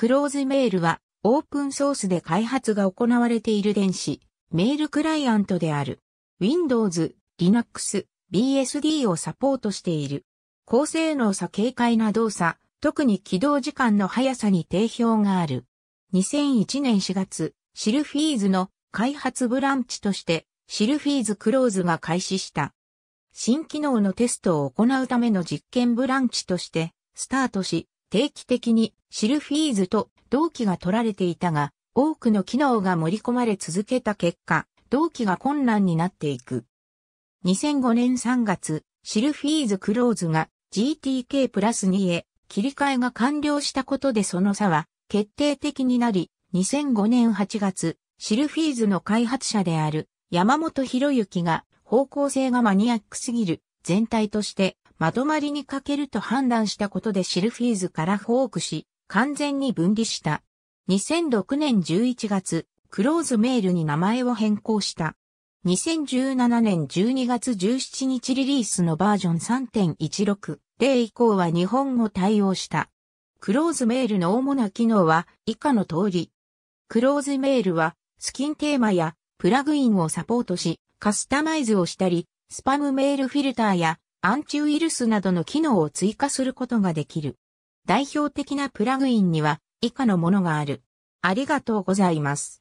クローズメールはオープンソースで開発が行われている電子、メールクライアントである。Windows、Linux、BSD をサポートしている。高性能さ軽快な動作、特に起動時間の速さに定評がある。2001年4月、シルフィーズの開発ブランチとして、シルフィーズクローズが開始した。新機能のテストを行うための実験ブランチとして、スタートし、定期的にシルフィーズと同期が取られていたが、多くの機能が盛り込まれ続けた結果、同期が困難になっていく。2005年3月、シルフィーズクローズが GTK プラス2へ切り替えが完了したことでその差は決定的になり、2005年8月、シルフィーズの開発者である山本博之が方向性がマニアックすぎる全体としてまとまりに欠けると判断したことでシルフィーズからフォークし、完全に分離した。2006年11月、クローズメールに名前を変更した。2017年12月17日リリースのバージョン3.16例以降は日本語対応した。クローズメールの主な機能は以下の通り。クローズメールはスキンテーマやプラグインをサポートし、カスタマイズをしたり、スパムメールフィルターやアンチウイルスなどの機能を追加することができる。代表的なプラグインには以下のものがある。ありがとうございます。